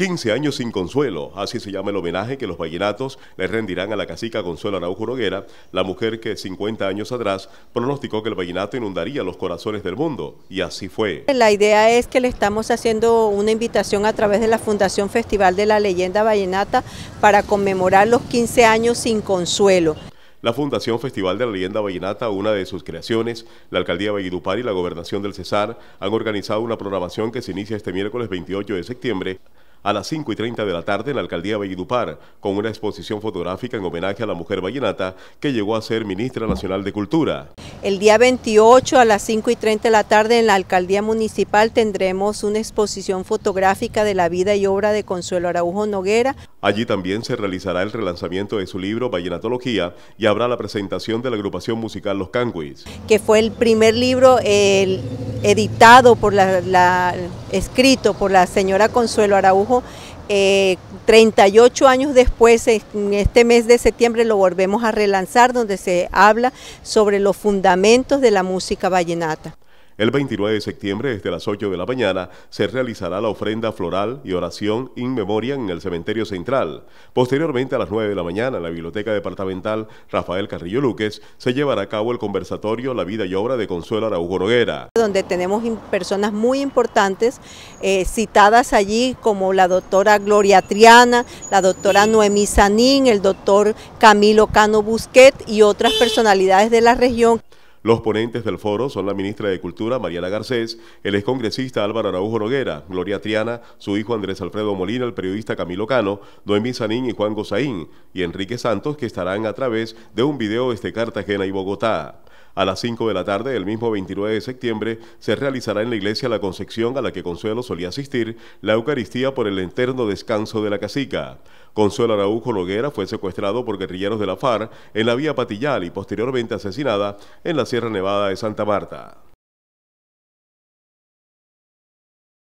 15 años sin consuelo, así se llama el homenaje que los vallenatos le rendirán a la cacica Consuelo Araujo roguera, la mujer que 50 años atrás pronosticó que el vallenato inundaría los corazones del mundo, y así fue. La idea es que le estamos haciendo una invitación a través de la Fundación Festival de la Leyenda Vallenata para conmemorar los 15 años sin consuelo la Fundación Festival de la Leyenda Vallenata, una de sus creaciones, la Alcaldía de y la Gobernación del Cesar han organizado una programación que se inicia este miércoles 28 de septiembre a las 5 y 30 de la tarde en la alcaldía de Valledupar, con una exposición fotográfica en homenaje a la mujer vallenata que llegó a ser ministra nacional de Cultura. El día 28 a las 5 y 30 de la tarde en la alcaldía municipal tendremos una exposición fotográfica de la vida y obra de Consuelo Araújo Noguera. Allí también se realizará el relanzamiento de su libro Vallenatología y habrá la presentación de la agrupación musical Los Canguis. Que fue el primer libro, el editado por la, escrito por la señora Consuelo Araujo, 38 eh, años después, en este mes de septiembre lo volvemos a relanzar, donde se habla sobre los fundamentos de la música vallenata. El 29 de septiembre, desde las 8 de la mañana, se realizará la ofrenda floral y oración in memoria en el cementerio central. Posteriormente, a las 9 de la mañana, en la Biblioteca Departamental Rafael Carrillo Luques, se llevará a cabo el conversatorio La vida y obra de Consuelo Araújo Roguera". Donde tenemos personas muy importantes eh, citadas allí, como la doctora Gloria Triana, la doctora Noemí Sanín, el doctor Camilo Cano Busquet y otras personalidades de la región. Los ponentes del foro son la ministra de Cultura, Mariana Garcés, el excongresista Álvaro Araújo Noguera, Gloria Triana, su hijo Andrés Alfredo Molina, el periodista Camilo Cano, Noemí Sanín y Juan Gozaín, y Enrique Santos, que estarán a través de un video desde Cartagena y Bogotá. A las 5 de la tarde del mismo 29 de septiembre se realizará en la iglesia La Concepción a la que Consuelo solía asistir la Eucaristía por el eterno descanso de la casica. Consuelo Araújo Loguera fue secuestrado por guerrilleros de la FARC en la vía Patillal y posteriormente asesinada en la Sierra Nevada de Santa Marta.